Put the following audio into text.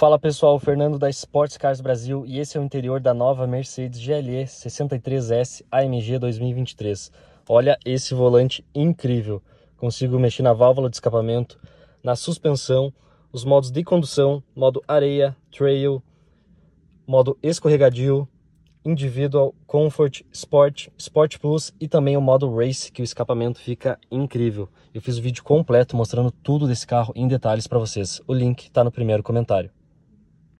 Fala pessoal, Fernando da Sports Cars Brasil e esse é o interior da nova Mercedes GLE 63S AMG 2023. Olha esse volante incrível. Consigo mexer na válvula de escapamento, na suspensão, os modos de condução, modo areia, trail, modo escorregadio, individual, comfort, sport, sport plus e também o modo race que o escapamento fica incrível. Eu fiz o vídeo completo mostrando tudo desse carro em detalhes para vocês. O link está no primeiro comentário.